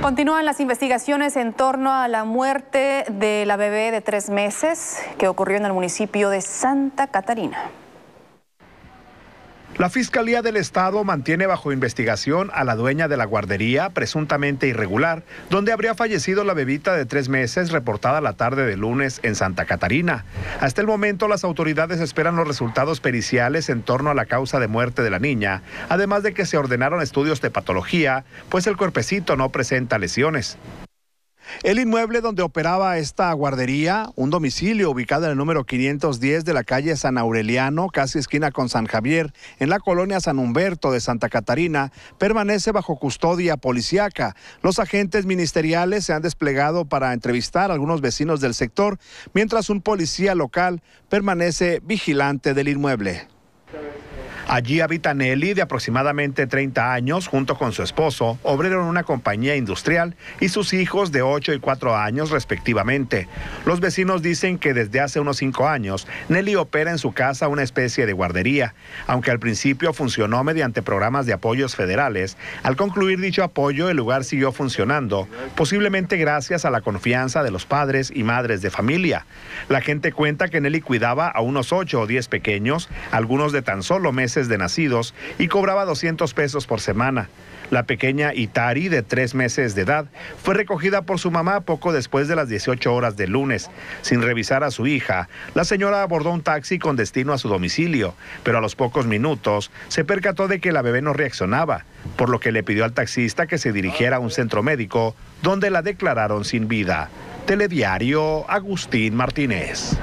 Continúan las investigaciones en torno a la muerte de la bebé de tres meses que ocurrió en el municipio de Santa Catarina. La Fiscalía del Estado mantiene bajo investigación a la dueña de la guardería, presuntamente irregular, donde habría fallecido la bebita de tres meses reportada la tarde de lunes en Santa Catarina. Hasta el momento, las autoridades esperan los resultados periciales en torno a la causa de muerte de la niña, además de que se ordenaron estudios de patología, pues el cuerpecito no presenta lesiones. El inmueble donde operaba esta guardería, un domicilio ubicado en el número 510 de la calle San Aureliano, casi esquina con San Javier, en la colonia San Humberto de Santa Catarina, permanece bajo custodia policiaca. Los agentes ministeriales se han desplegado para entrevistar a algunos vecinos del sector, mientras un policía local permanece vigilante del inmueble. Allí habita Nelly, de aproximadamente 30 años, junto con su esposo, obrero en una compañía industrial, y sus hijos de 8 y 4 años respectivamente. Los vecinos dicen que desde hace unos 5 años, Nelly opera en su casa una especie de guardería. Aunque al principio funcionó mediante programas de apoyos federales, al concluir dicho apoyo el lugar siguió funcionando, posiblemente gracias a la confianza de los padres y madres de familia. La gente cuenta que Nelly cuidaba a unos 8 o 10 pequeños, algunos de tan solo meses de nacidos y cobraba 200 pesos por semana. La pequeña Itari, de tres meses de edad, fue recogida por su mamá poco después de las 18 horas del lunes. Sin revisar a su hija, la señora abordó un taxi con destino a su domicilio, pero a los pocos minutos se percató de que la bebé no reaccionaba, por lo que le pidió al taxista que se dirigiera a un centro médico donde la declararon sin vida. Telediario Agustín Martínez.